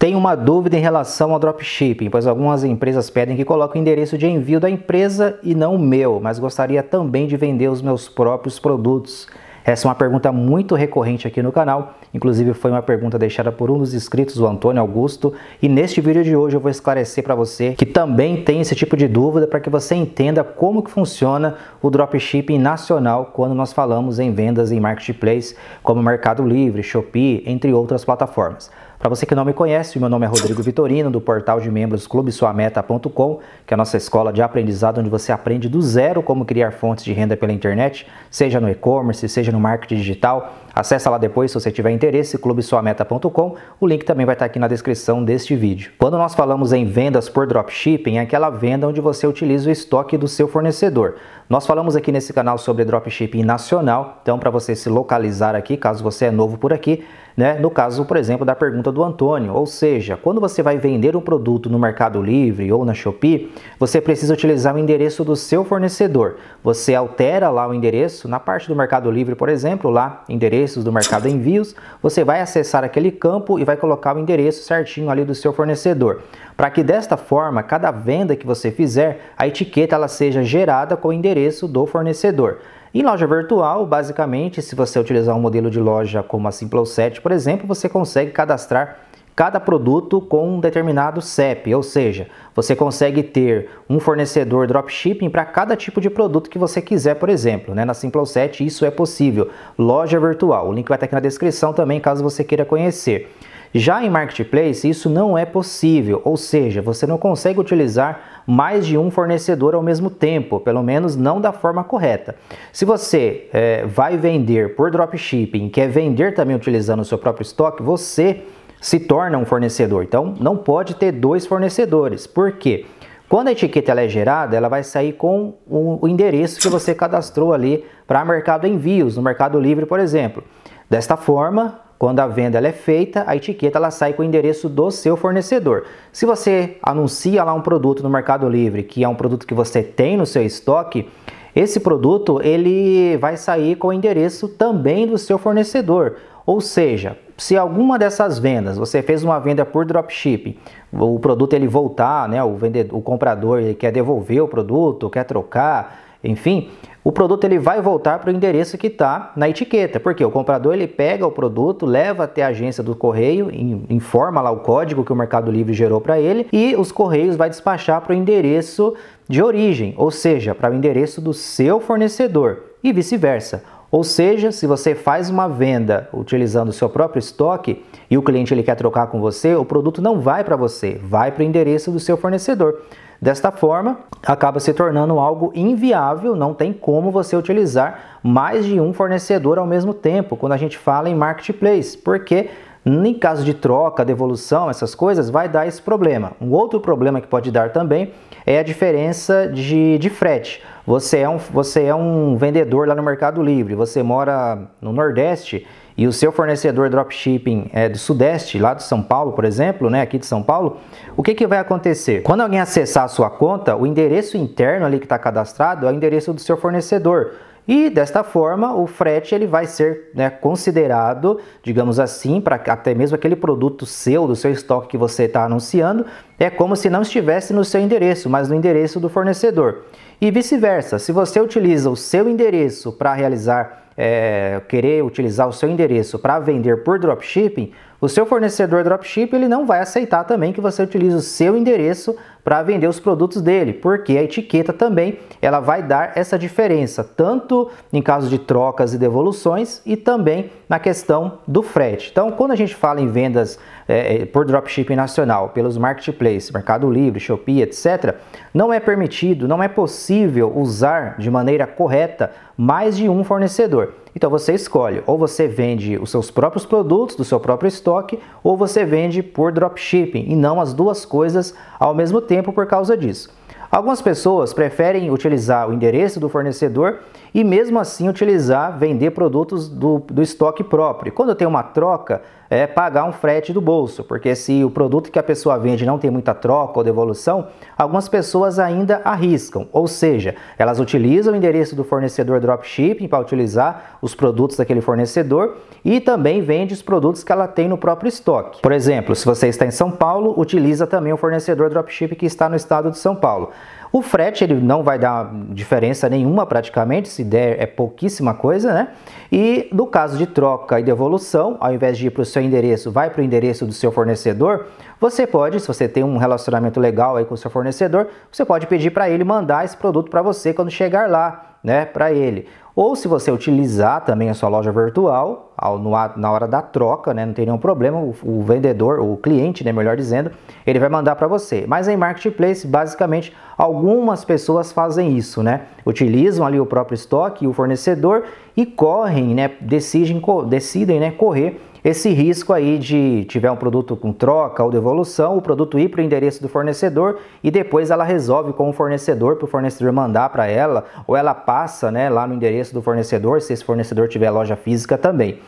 Tem uma dúvida em relação ao dropshipping, pois algumas empresas pedem que coloque o endereço de envio da empresa e não o meu, mas gostaria também de vender os meus próprios produtos. Essa é uma pergunta muito recorrente aqui no canal, inclusive foi uma pergunta deixada por um dos inscritos, o Antônio Augusto, e neste vídeo de hoje eu vou esclarecer para você que também tem esse tipo de dúvida para que você entenda como que funciona o dropshipping nacional quando nós falamos em vendas em marketplace como Mercado Livre, Shopee, entre outras plataformas. Para você que não me conhece, meu nome é Rodrigo Vitorino, do portal de membros clubesuameta.com, que é a nossa escola de aprendizado onde você aprende do zero como criar fontes de renda pela internet, seja no e-commerce, seja no marketing digital. Acesse lá depois se você tiver interesse, clubesuameta.com. O link também vai estar aqui na descrição deste vídeo. Quando nós falamos em vendas por dropshipping, é aquela venda onde você utiliza o estoque do seu fornecedor. Nós falamos aqui nesse canal sobre dropshipping nacional, então para você se localizar aqui, caso você é novo por aqui, né? No caso, por exemplo, da pergunta do Antônio, ou seja, quando você vai vender um produto no Mercado Livre ou na Shopee, você precisa utilizar o endereço do seu fornecedor. Você altera lá o endereço, na parte do Mercado Livre, por exemplo, lá, endereços do Mercado Envios, você vai acessar aquele campo e vai colocar o endereço certinho ali do seu fornecedor para que desta forma, cada venda que você fizer, a etiqueta ela seja gerada com o endereço do fornecedor. Em loja virtual, basicamente, se você utilizar um modelo de loja como a Simple 7, por exemplo, você consegue cadastrar cada produto com um determinado CEP, ou seja, você consegue ter um fornecedor dropshipping para cada tipo de produto que você quiser, por exemplo, né? na Simple 7 isso é possível, loja virtual, o link vai estar aqui na descrição também caso você queira conhecer. Já em marketplace, isso não é possível, ou seja, você não consegue utilizar mais de um fornecedor ao mesmo tempo, pelo menos não da forma correta. Se você é, vai vender por dropshipping, quer vender também utilizando o seu próprio estoque, você se torna um fornecedor. Então, não pode ter dois fornecedores. Por quê? Quando a etiqueta é gerada, ela vai sair com o endereço que você cadastrou ali para mercado envios, no Mercado Livre, por exemplo. Desta forma, quando a venda ela é feita, a etiqueta ela sai com o endereço do seu fornecedor. Se você anuncia lá um produto no Mercado Livre, que é um produto que você tem no seu estoque, esse produto ele vai sair com o endereço também do seu fornecedor. Ou seja, se alguma dessas vendas você fez uma venda por dropshipping, o produto ele voltar, né, o vendedor, o comprador ele quer devolver o produto, quer trocar, enfim, o produto ele vai voltar para o endereço que está na etiqueta, porque o comprador ele pega o produto, leva até a agência do correio, informa lá o código que o Mercado Livre gerou para ele e os correios vai despachar para o endereço de origem, ou seja, para o endereço do seu fornecedor e vice-versa. Ou seja, se você faz uma venda utilizando o seu próprio estoque e o cliente ele quer trocar com você, o produto não vai para você, vai para o endereço do seu fornecedor. Desta forma, acaba se tornando algo inviável, não tem como você utilizar mais de um fornecedor ao mesmo tempo quando a gente fala em marketplace, porque em caso de troca, devolução, essas coisas, vai dar esse problema. Um outro problema que pode dar também é a diferença de, de frete. Você é, um, você é um vendedor lá no Mercado Livre, você mora no Nordeste e o seu fornecedor dropshipping é do Sudeste, lá de São Paulo, por exemplo, né, aqui de São Paulo, o que, que vai acontecer? Quando alguém acessar a sua conta, o endereço interno ali que está cadastrado é o endereço do seu fornecedor. E desta forma, o frete ele vai ser né, considerado, digamos assim, para até mesmo aquele produto seu, do seu estoque que você está anunciando, é como se não estivesse no seu endereço, mas no endereço do fornecedor. E vice-versa, se você utiliza o seu endereço para realizar é, querer utilizar o seu endereço para vender por dropshipping, o seu fornecedor dropship ele não vai aceitar também que você utilize o seu endereço para vender os produtos dele, porque a etiqueta também ela vai dar essa diferença, tanto em caso de trocas e devoluções e também na questão do frete. Então, quando a gente fala em vendas é, é por dropshipping nacional, pelos marketplaces, Mercado Livre, Shopee, etc., não é permitido, não é possível usar de maneira correta mais de um fornecedor. Então você escolhe, ou você vende os seus próprios produtos do seu próprio estoque, ou você vende por dropshipping, e não as duas coisas ao mesmo tempo por causa disso. Algumas pessoas preferem utilizar o endereço do fornecedor e mesmo assim utilizar vender produtos do, do estoque próprio. Quando tem uma troca, é, pagar um frete do bolso, porque se o produto que a pessoa vende não tem muita troca ou devolução, algumas pessoas ainda arriscam, ou seja, elas utilizam o endereço do fornecedor dropshipping para utilizar os produtos daquele fornecedor e também vende os produtos que ela tem no próprio estoque. Por exemplo, se você está em São Paulo, utiliza também o fornecedor dropshipping que está no estado de São Paulo. O frete ele não vai dar diferença nenhuma praticamente, se der é pouquíssima coisa, né? E no caso de troca e devolução, ao invés de ir para o seu endereço, vai para o endereço do seu fornecedor. Você pode, se você tem um relacionamento legal aí com o seu fornecedor, você pode pedir para ele mandar esse produto para você quando chegar lá, né? Para ele. Ou se você utilizar também a sua loja virtual, ao, no, na hora da troca, né, não tem nenhum problema, o, o vendedor, o cliente, né, melhor dizendo, ele vai mandar para você. Mas em marketplace, basicamente, algumas pessoas fazem isso, né? Utilizam ali o próprio estoque e o fornecedor e correm, né, decidem, decidem né, correr esse risco aí de tiver um produto com troca ou devolução, o produto ir para o endereço do fornecedor e depois ela resolve com o fornecedor para o fornecedor mandar para ela ou ela passa né, lá no endereço do fornecedor, se esse fornecedor tiver loja física também.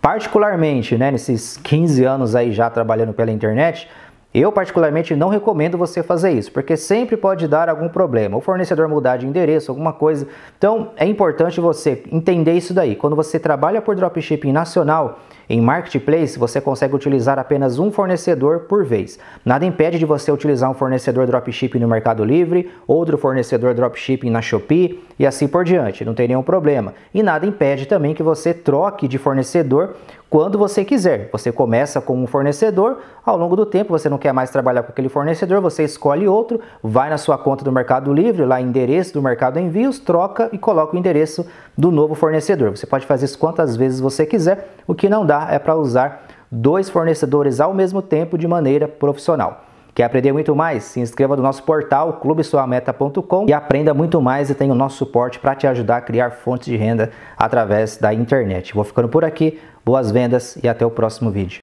Particularmente, né, nesses 15 anos aí já trabalhando pela internet, eu, particularmente, não recomendo você fazer isso, porque sempre pode dar algum problema. O fornecedor mudar de endereço, alguma coisa. Então, é importante você entender isso daí. Quando você trabalha por dropshipping nacional, em marketplace, você consegue utilizar apenas um fornecedor por vez. Nada impede de você utilizar um fornecedor dropshipping no Mercado Livre, outro fornecedor dropshipping na Shopee e assim por diante. Não tem nenhum problema. E nada impede também que você troque de fornecedor quando você quiser. Você começa com um fornecedor, ao longo do tempo você não quer mais trabalhar com aquele fornecedor, você escolhe outro, vai na sua conta do Mercado Livre, lá endereço do Mercado Envios, troca e coloca o endereço do novo fornecedor. Você pode fazer isso quantas vezes você quiser, o que não dá é para usar dois fornecedores ao mesmo tempo de maneira profissional. Quer aprender muito mais? Se inscreva no nosso portal clubesuameta.com e aprenda muito mais e tenha o nosso suporte para te ajudar a criar fontes de renda através da internet. Vou ficando por aqui, boas vendas e até o próximo vídeo.